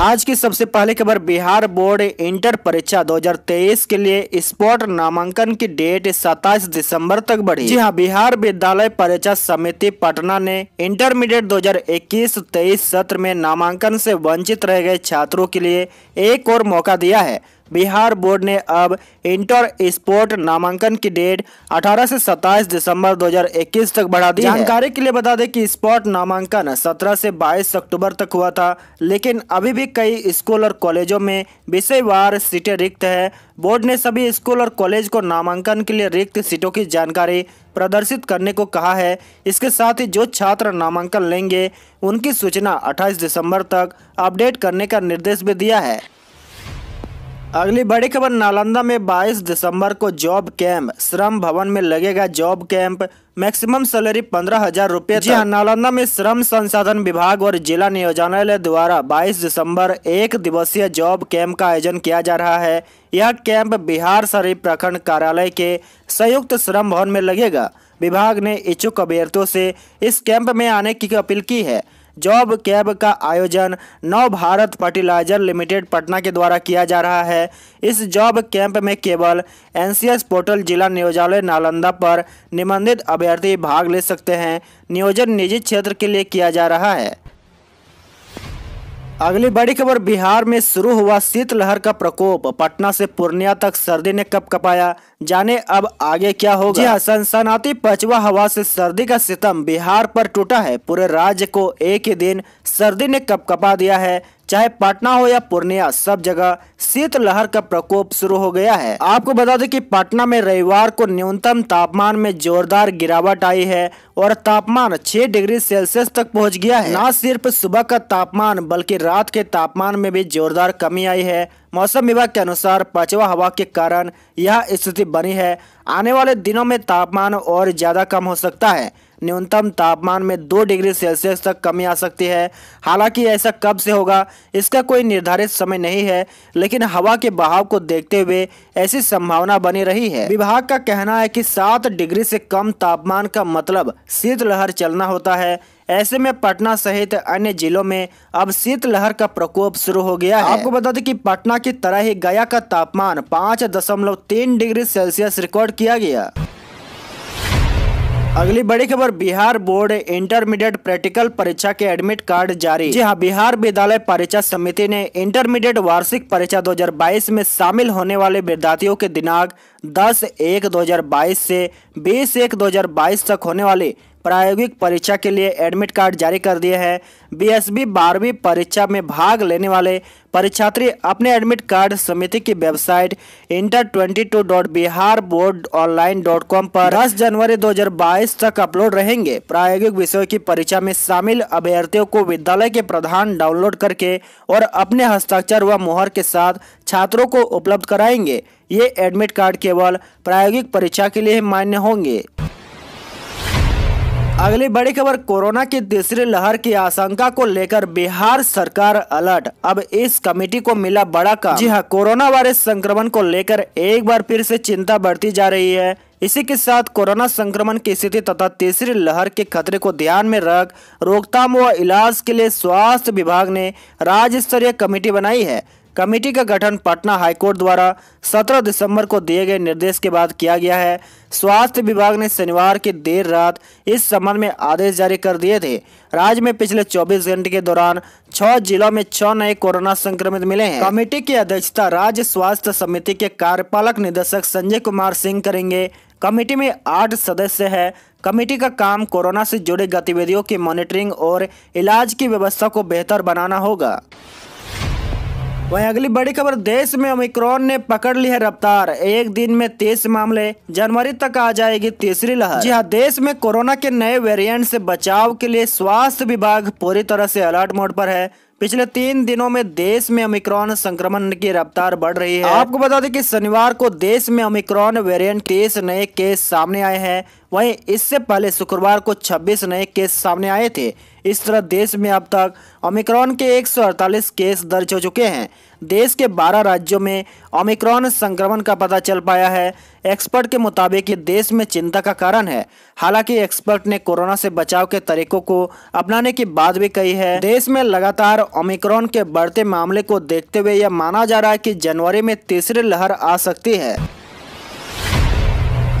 आज की सबसे पहली खबर बिहार बोर्ड इंटर परीक्षा 2023 के लिए स्पॉट नामांकन की डेट 27 दिसंबर तक बढ़ी जी हाँ बिहार विद्यालय परीक्षा समिति पटना ने इंटरमीडिएट 2021-23 सत्र में नामांकन से वंचित रह गए छात्रों के लिए एक और मौका दिया है बिहार बोर्ड ने अब इंटर स्पोर्ट नामांकन की डेट 18 से 27 दिसंबर 2021 तक बढ़ा दी जानकारी के लिए बता दें कि स्पोर्ट नामांकन 17 से 22 अक्टूबर तक हुआ था लेकिन अभी भी कई स्कूल और कॉलेजों में विषयवार सीटें रिक्त है बोर्ड ने सभी स्कूल और कॉलेज को नामांकन के लिए रिक्त सीटों की जानकारी प्रदर्शित करने को कहा है इसके साथ ही जो छात्र नामांकन लेंगे उनकी सूचना 28 दिसंबर तक अपडेट करने का निर्देश भी दिया है अगली बड़ी खबर नालंदा में 22 दिसंबर को जॉब कैंप श्रम भवन में लगेगा जॉब कैंप मैक्सिमम सैलरी पंद्रह हजार रूपए जी हाँ नालंदा में श्रम संसाधन विभाग और जिला नियोजनालय द्वारा 22 दिसंबर एक दिवसीय जॉब कैंप का आयोजन किया जा रहा है यह कैंप बिहार शरीफ प्रखंड कार्यालय के संयुक्त श्रम भवन में लगेगा विभाग ने इच्छुक अभ्यर्थियों से इस कैंप में आने की अपील की है जॉब कैब का आयोजन नव भारत फर्टिलाइजर लिमिटेड पटना के द्वारा किया जा रहा है इस जॉब कैंप में केवल एनसीएस पोर्टल जिला नियोजालय नालंदा पर निबंधित अभ्यर्थी भाग ले सकते हैं नियोजन निजी क्षेत्र के लिए किया जा रहा है अगली बड़ी खबर बिहार में शुरू हुआ शीतलहर का प्रकोप पटना से पूर्णिया तक सर्दी ने कप कपाया जाने अब आगे क्या होगा हाँ, सनसनाती पचवा हवा से सर्दी का सितम बिहार पर टूटा है पूरे राज्य को एक ही दिन सर्दी ने कप कपा दिया है चाहे पटना हो या पूर्णिया सब जगह शीतलहर का प्रकोप शुरू हो गया है आपको बता दें कि पटना में रविवार को न्यूनतम तापमान में जोरदार गिरावट आई है और तापमान 6 डिग्री सेल्सियस तक पहुंच गया है न सिर्फ सुबह का तापमान बल्कि रात के तापमान में भी जोरदार कमी आई है मौसम विभाग के अनुसार पचवा हवा के कारण यह स्थिति बनी है आने वाले दिनों में तापमान और ज्यादा कम हो सकता है न्यूनतम तापमान में दो डिग्री सेल्सियस तक कमी आ सकती है हालांकि ऐसा कब से होगा इसका कोई निर्धारित समय नहीं है लेकिन हवा के बहाव को देखते हुए ऐसी संभावना बनी रही है विभाग का कहना है कि सात डिग्री से कम तापमान का मतलब शीतलहर चलना होता है ऐसे में पटना सहित अन्य जिलों में अब शीतलहर का प्रकोप शुरू हो गया है आपको बता दें कि पटना की तरह ही गया का तापमान पाँच दशमलव तीन डिग्री सेल्सियस रिकॉर्ड किया गया अगली बड़ी खबर बिहार बोर्ड इंटरमीडिएट प्रैक्टिकल परीक्षा के एडमिट कार्ड जारी जी हाँ बिहार विद्यालय परीक्षा समिति ने इंटरमीडिएट वार्षिक परीक्षा 2022 में शामिल होने वाले विद्यार्थियों के दिनांक 10 एक 2022 से 20 एक 2022 तक होने वाले प्रायोगिक परीक्षा के लिए एडमिट कार्ड जारी कर दिए हैं बीएसबी बारहवीं परीक्षा में भाग लेने वाले परीक्षार्थी अपने एडमिट कार्ड समिति की website inter twenty two dot Bihar board online dot com पर दस जनवरी 2022 तक अपलोड रहेंगे प्रायोगिक विषयों की परीक्षा में शामिल अभ्यर्थियों को विद्यालय के प्रधान डाउनलोड करके और अपने हस्ताक्षर व मुहर के साथ छात्रों को उपलब्ध कराएंगे ये एडमिट कार्ड केवल प्रायोगिक परीक्षा के लिए मान्य होंगे अगली बड़ी खबर कोरोना की तीसरी लहर की आशंका को लेकर बिहार सरकार अलर्ट अब इस कमेटी को मिला बड़ा काम जी हां कोरोना वायरस संक्रमण को लेकर एक बार फिर से चिंता बढ़ती जा रही है इसी के साथ कोरोना संक्रमण की स्थिति तथा तीसरी लहर के खतरे को ध्यान में रख रोकथाम व इलाज के लिए स्वास्थ्य विभाग ने राज्य स्तरीय कमेटी बनाई है कमेटी का गठन पटना हाईकोर्ट द्वारा 17 दिसंबर को दिए गए निर्देश के बाद किया गया है स्वास्थ्य विभाग ने शनिवार की देर रात इस संबंध में आदेश जारी कर दिए थे राज्य में पिछले 24 घंटे के दौरान छह जिलों में छह नए कोरोना संक्रमित मिले हैं कमेटी की अध्यक्षता राज्य स्वास्थ्य समिति के कार्यपालक निदेशक संजय कुमार सिंह करेंगे कमेटी में आठ सदस्य है कमेटी का काम कोरोना से जुड़े गतिविधियों की मॉनिटरिंग और इलाज की व्यवस्था को बेहतर बनाना होगा वहीं अगली बड़ी खबर देश में ओमिक्रॉन ने पकड़ ली है रफ्तार एक दिन में तीस मामले जनवरी तक आ जाएगी तीसरी लहर जी हाँ देश में कोरोना के नए वेरिएंट से बचाव के लिए स्वास्थ्य विभाग पूरी तरह से अलर्ट मोड पर है पिछले तीन दिनों में देश में ओमिक्रॉन संक्रमण की रफ्तार बढ़ रही है आपको बता दें कि शनिवार को देश में ओमिक्रॉन वेरिएंट तेईस नए केस सामने आए हैं वहीं इससे पहले शुक्रवार को 26 नए केस सामने आए थे इस तरह देश में अब तक ओमिक्रॉन के 148 केस दर्ज हो चुके हैं देश के 12 राज्यों में ओमिक्रॉन संक्रमण का पता चल पाया है एक्सपर्ट के मुताबिक ये देश में चिंता का कारण है हालांकि एक्सपर्ट ने कोरोना से बचाव के तरीकों को अपनाने की बात भी कही है देश में लगातार ओमिक्रॉन के बढ़ते मामले को देखते हुए यह माना जा रहा है कि जनवरी में तीसरी लहर आ सकती है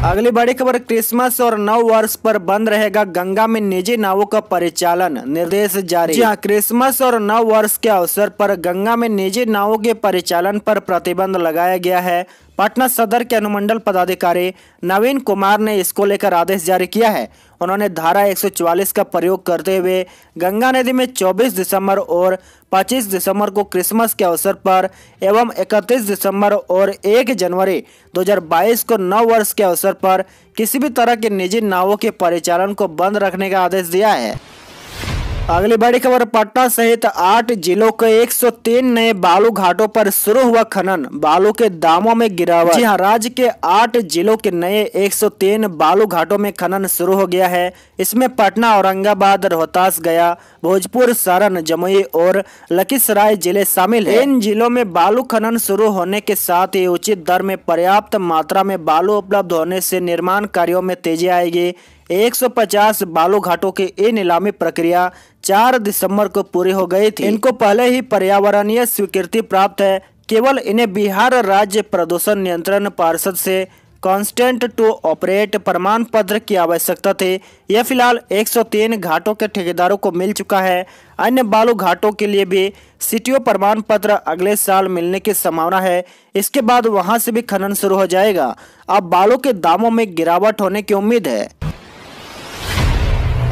अगली बड़ी खबर क्रिसमस और नव वर्ष पर बंद रहेगा गंगा में निजी नावों का परिचालन निर्देश जारी जी हाँ, क्रिसमस और नव वर्ष के अवसर पर गंगा में निजी नावों के परिचालन पर प्रतिबंध लगाया गया है पटना सदर के अनुमंडल पदाधिकारी नवीन कुमार ने इसको लेकर आदेश जारी किया है उन्होंने धारा 144 का प्रयोग करते हुए गंगा नदी में 24 दिसंबर और 25 दिसंबर को क्रिसमस के अवसर पर एवं 31 दिसंबर और 1 जनवरी 2022 को नव वर्ष के अवसर पर किसी भी तरह के निजी नावों के परिचालन को बंद रखने का आदेश दिया है अगली बड़ी खबर पटना सहित आठ जिलों के 103 नए बालू घाटों पर शुरू हुआ खनन बालू के दामों में गिरावट जी हाँ राज्य के आठ जिलों के नए 103 बालू घाटों में खनन शुरू हो गया है इसमें पटना औरंगाबाद रोहतास गया भोजपुर सारण जमुई और लखीसराय जिले शामिल हैं इन जिलों में बालू खनन शुरू होने के साथ ही उचित दर में पर्याप्त मात्रा में बालू उपलब्ध होने से निर्माण कार्यो में तेजी आएगी 150 बालू घाटों के ये नीलामी प्रक्रिया 4 दिसंबर को पूरी हो गई थी इनको पहले ही पर्यावरणीय स्वीकृति प्राप्त है केवल इन्हें बिहार राज्य प्रदूषण नियंत्रण पार्षद से कॉन्स्टेंट टू ऑपरेट प्रमाण पत्र की आवश्यकता थी यह फिलहाल 103 घाटों के ठेकेदारों को मिल चुका है अन्य बालू घाटों के लिए भी सिटियो प्रमाण पत्र अगले साल मिलने की संभावना है इसके बाद वहां से भी खनन शुरू हो जाएगा अब बालू के दामों में गिरावट होने की उम्मीद है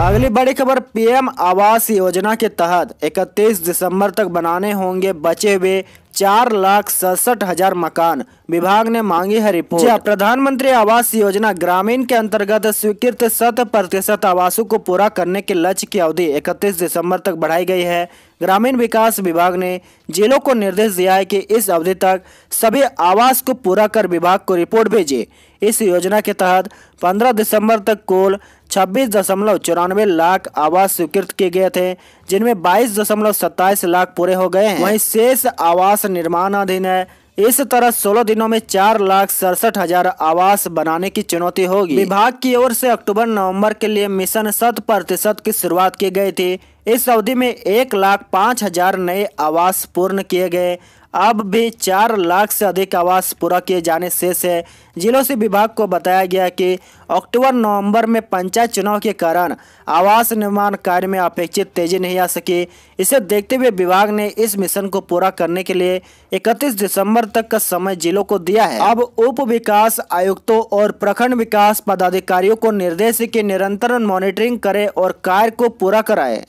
अगली बड़ी खबर पीएम आवास योजना के तहत 31 दिसंबर तक बनाने होंगे बचे हुए चार लाख सड़सठ हजार मकान विभाग ने मांगी है रिपोर्ट हाँ, प्रधानमंत्री आवास योजना ग्रामीण के अंतर्गत स्वीकृत शत प्रतिशत आवासों को पूरा करने के लक्ष्य की अवधि 31 दिसंबर तक बढ़ाई गई है ग्रामीण विकास विभाग ने जिलों को निर्देश दिया है कि इस अवधि तक सभी आवास को पूरा कर विभाग को रिपोर्ट भेजे इस योजना के तहत पंद्रह दिसम्बर तक कुल छब्बीस दशमलव चौरानवे लाख आवास स्वीकृत किए गए थे जिनमें बाईस दशमलव सत्ताईस लाख पूरे हो गए हैं वहीं शेष आवास निर्माणाधीन है इस तरह 16 दिनों में चार लाख सड़सठ हजार आवास बनाने की चुनौती होगी विभाग की ओर से अक्टूबर नवंबर के लिए मिशन शत प्रतिशत की शुरुआत की गई थी इस अवधि में एक लाख पाँच हजार नए आवास पूर्ण किए गए अब भी चार लाख से अधिक आवास पूरा किए जाने शेष है जिलों से विभाग को बताया गया कि अक्टूबर नवंबर में पंचायत चुनाव के कारण आवास निर्माण कार्य में अपेक्षित तेजी नहीं आ सकी इसे देखते हुए विभाग ने इस मिशन को पूरा करने के लिए 31 दिसंबर तक का समय जिलों को दिया है अब उप विकास आयुक्तों और प्रखंड विकास पदाधिकारियों को निर्देश की निरंतर मॉनिटरिंग करे और कार्य को पूरा कराए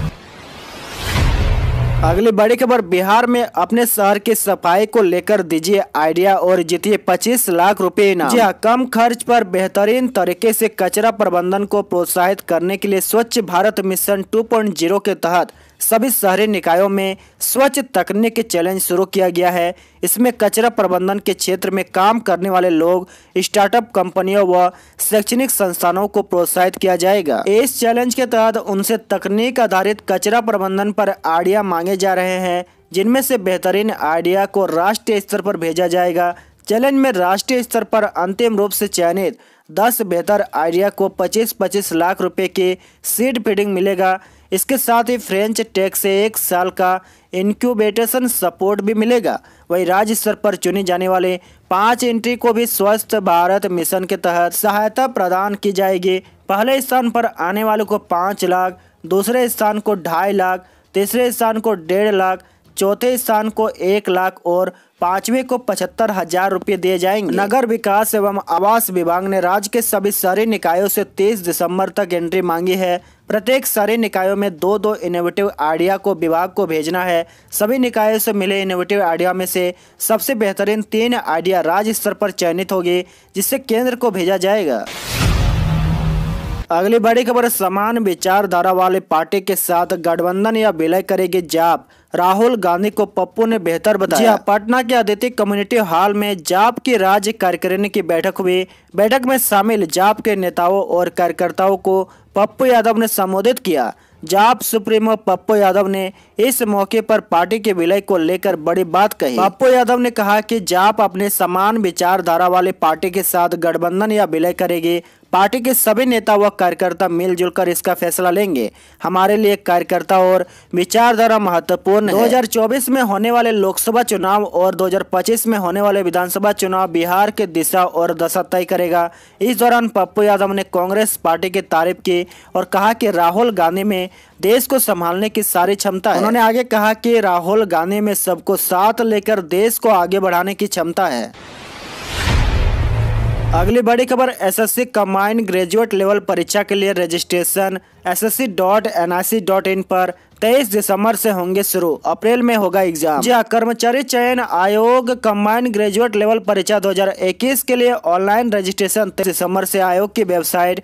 अगली बड़ी खबर बिहार में अपने शहर की सफाई को लेकर दीजिए आइडिया और जीतिए 25 लाख रुपए इनाम जी हाँ, कम खर्च पर बेहतरीन तरीके से कचरा प्रबंधन को प्रोत्साहित करने के लिए स्वच्छ भारत मिशन 2.0 के तहत सभी शहरी निकायों में स्वच्छ तकनीक चैलेंज शुरू किया गया है इसमें कचरा प्रबंधन के क्षेत्र में काम करने वाले लोग स्टार्टअप कंपनियों व शैक्षणिक संस्थानों को प्रोत्साहित किया जाएगा इस चैलेंज के तहत उनसे तकनीक आधारित कचरा प्रबंधन पर आइडिया मांगे जा रहे हैं जिनमें से बेहतरीन आइडिया को राष्ट्रीय स्तर पर भेजा जाएगा चैलेंज में राष्ट्रीय स्तर पर अंतिम रूप से चयनित दस बेहतर आइडिया को पच्चीस पच्चीस लाख रुपए के सीड फीडिंग मिलेगा इसके साथ ही फ्रेंच टेक से एक साल का इनक्यूबेटेशन सपोर्ट भी मिलेगा वहीं राज्य स्तर पर चुने जाने वाले पांच एंट्री को भी स्वस्थ भारत मिशन के तहत सहायता प्रदान की जाएगी पहले स्थान पर आने वाले को पाँच लाख दूसरे स्थान को ढाई लाख तीसरे स्थान को डेढ़ लाख चौथे स्थान को एक लाख और पांचवे को पचहत्तर हजार रूपए दिए जाएंगे नगर विकास एवं आवास विभाग ने राज्य के सभी शहरी निकायों से 23 दिसंबर तक एंट्री मांगी है प्रत्येक शहरी निकायों में दो दो इनोवेटिव आइडिया को विभाग को भेजना है सभी निकायों से मिले इनोवेटिव आइडिया में से सबसे बेहतरीन तीन आइडिया राज्य स्तर पर चयनित होगी जिससे केंद्र को भेजा जाएगा अगली बड़ी खबर समान विचारधारा वाले पार्टी के साथ गठबंधन या विलय करेगी जाप राहुल गांधी को पप्पू ने बेहतर बताया हाँ, पटना के अदिति कम्युनिटी हॉल में जाप की राज्य कार्यकारिणी की बैठक हुई बैठक में शामिल जाप के नेताओं और कार्यकर्ताओं को पप्पू यादव ने संबोधित किया जाप सुप्रीमो पप्पू यादव ने इस मौके पर पार्टी के विलय को लेकर बड़ी बात कही पप्पू यादव ने कहा कि जाप अपने समान विचारधारा वाले पार्टी के साथ गठबंधन या विलय करेगी पार्टी के सभी नेता व कार्यकर्ता मिलजुल कर इसका फैसला लेंगे हमारे लिए कार्यकर्ता और विचारधारा महत्वपूर्ण 2024 में होने वाले लोकसभा चुनाव और 2025 में होने वाले विधानसभा चुनाव बिहार के दिशा और दशा तय करेगा इस दौरान पप्पू यादव ने कांग्रेस पार्टी की तारीफ की और कहा कि राहुल गांधी में देश को संभालने की सारी क्षमता है उन्होंने आगे कहा कि राहुल गांधी में सबको साथ लेकर देश को आगे बढ़ाने की क्षमता है अगली बड़ी खबर एसएससी कम्बाइंड ग्रेजुएट लेवल परीक्षा के लिए रजिस्ट्रेशन इन पर 23 दिसंबर से होंगे शुरू अप्रैल में होगा एग्जाम जी हाँ, कर्मचारी चयन आयोग कम्बाइंड ग्रेजुएट लेवल परीक्षा 2021 के लिए ऑनलाइन रजिस्ट्रेशन 23 दिसंबर से आयोग की वेबसाइट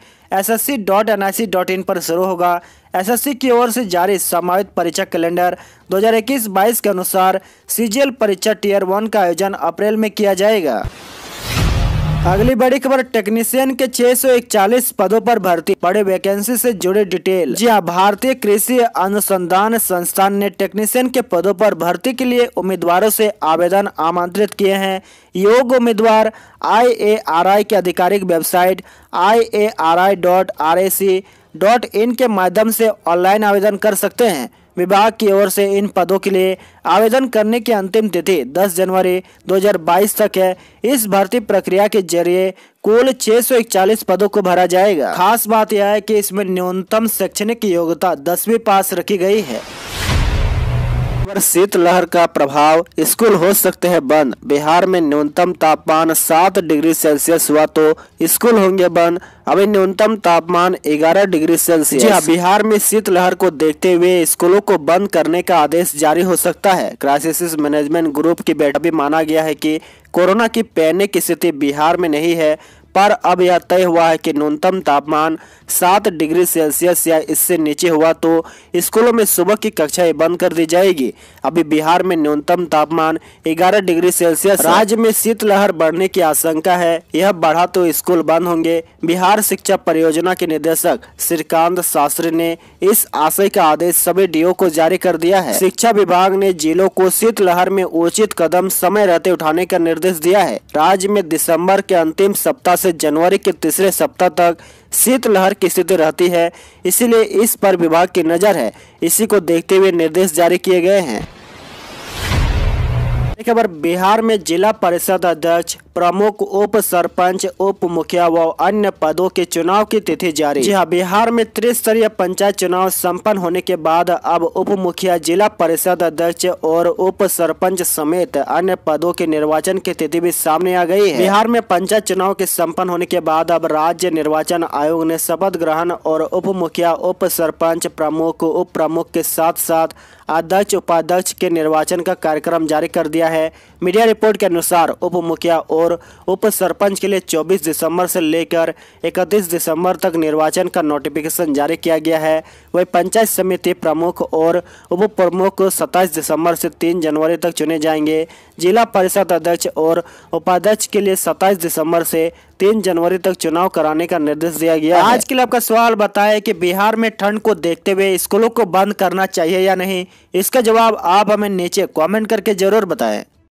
इन पर शुरू होगा एसएससी की ओर से जारी समावित परीक्षा कैलेंडर 2021-22 के अनुसार सीजीएल परीक्षा टीयर वन का आयोजन अप्रैल में किया जाएगा अगली बड़ी खबर टेक्नीशियन के 641 पदों पर भर्ती बड़े वैकेंसी से जुड़े डिटेल जी हाँ भारतीय कृषि अनुसंधान संस्थान ने टेक्नीशियन के पदों पर भर्ती के लिए उम्मीदवारों से आवेदन आमंत्रित किए हैं योग उम्मीदवार आईएआरआई के आधिकारिक website I dot R dot in के माध्यम से ऑनलाइन आवेदन कर सकते हैं विभाग की ओर से इन पदों के लिए आवेदन करने की अंतिम तिथि 10 जनवरी 2022 तक है इस भर्ती प्रक्रिया के जरिए कुल 641 पदों को भरा जाएगा खास बात यह है कि इसमें न्यूनतम शैक्षणिक योग्यता दसवीं पास रखी गई है पर शीतलहर का प्रभाव स्कूल हो सकते हैं बंद बिहार में न्यूनतम तापमान सात डिग्री सेल्सियस हुआ तो स्कूल होंगे बंद अभी न्यूनतम तापमान 11 डिग्री सेल्सियस जी हाँ, बिहार में शीतलहर को देखते हुए स्कूलों को बंद करने का आदेश जारी हो सकता है क्राइसिस मैनेजमेंट ग्रुप की बैठक भी माना गया है की कोरोना की पैनिक स्थिति बिहार में नहीं है पर अब यह तय हुआ है कि न्यूनतम तापमान सात डिग्री सेल्सियस या इससे नीचे हुआ तो स्कूलों में सुबह की कक्षाएं बंद कर दी जाएगी अभी बिहार में न्यूनतम तापमान 11 डिग्री सेल्सियस राज्य में शीतलहर बढ़ने की आशंका है यह बढ़ा तो स्कूल बंद होंगे बिहार शिक्षा परियोजना के निदेशक श्रीकांत शास्त्री ने इस आशय का आदेश सभी डीओ को जारी कर दिया है शिक्षा विभाग ने जिलों को शीतलहर में उचित कदम समय रहते उठाने का निर्देश दिया है राज्य में दिसम्बर के अंतिम सप्ताह से जनवरी के तीसरे सप्ताह तक शीतलहर की स्थिति रहती है इसीलिए इस पर विभाग की नज़र है इसी को देखते हुए निर्देश जारी किए गए हैं खबर बिहार में जिला परिषद अध्यक्ष प्रमुख उप सरपंच उप मुखिया व अन्य पदों के चुनाव की तिथि जारी जी हाँ बिहार में त्रिस्तरीय पंचायत चुनाव सम्पन्न होने के बाद अब उप मुखिया जिला परिषद अध्यक्ष और उप सरपंच समेत अन्य पदों के निर्वाचन की तिथि भी सामने आ गई है बिहार में पंचायत चुनाव के सम्पन्न होने के बाद अब राज्य निर्वाचन आयोग ने शपथ ग्रहण और उप मुखिया उप सरपंच प्रमुख उप प्रमुख के साथ साथ अध्यक्ष उपाध्यक्ष के निर्वाचन का कार्यक्रम जारी कर दिया है मीडिया रिपोर्ट के अनुसार उप मुखिया और और उप सरपंच के लिए 24 दिसंबर से लेकर 31 दिसंबर तक निर्वाचन का नोटिफिकेशन जारी किया गया है वही पंचायत समिति प्रमुख और उप प्रमुख सत्ताईस दिसंबर से 3 जनवरी तक चुने जाएंगे जिला परिषद अध्यक्ष और उपाध्यक्ष के लिए सत्ताईस दिसंबर से तीन जनवरी तक चुनाव कराने का निर्देश दिया गया आज के लिए आपका सवाल बताया कि बिहार में ठंड को देखते हुए स्कूलों को बंद करना चाहिए या नहीं इसका जवाब आप हमें नीचे कमेंट करके जरूर बताएं